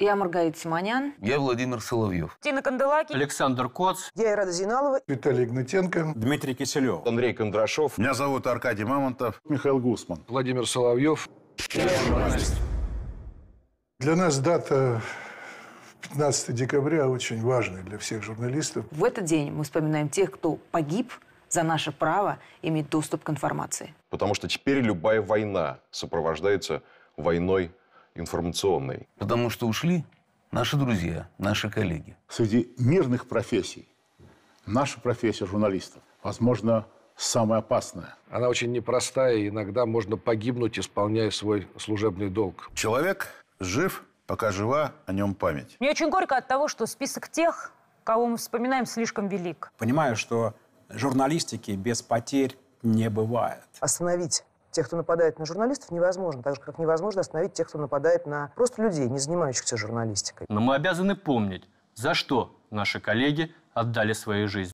Я Маргарита Симонян. Я Владимир Соловьев. Тина Канделаки. Александр Коц. Я Ирада Зиналова. Виталий Игнатенко. Дмитрий Киселев. Андрей Кондрашов. Меня зовут Аркадий Мамонтов. Михаил Гусман. Владимир Соловьев. Для нас дата 15 декабря очень важная для всех журналистов. В этот день мы вспоминаем тех, кто погиб за наше право иметь доступ к информации. Потому что теперь любая война сопровождается войной информационной. Потому что ушли наши друзья, наши коллеги. Среди мирных профессий наша профессия журналистов, возможно, самая опасная. Она очень непростая, и иногда можно погибнуть, исполняя свой служебный долг. Человек жив, пока жива о нем память. Мне очень горько от того, что список тех, кого мы вспоминаем, слишком велик. Понимаю, что журналистики без потерь не бывает. Остановить тех, кто нападает на журналистов, невозможно. Так же, как невозможно остановить тех, кто нападает на просто людей, не занимающихся журналистикой. Но мы обязаны помнить, за что наши коллеги отдали свою жизнь.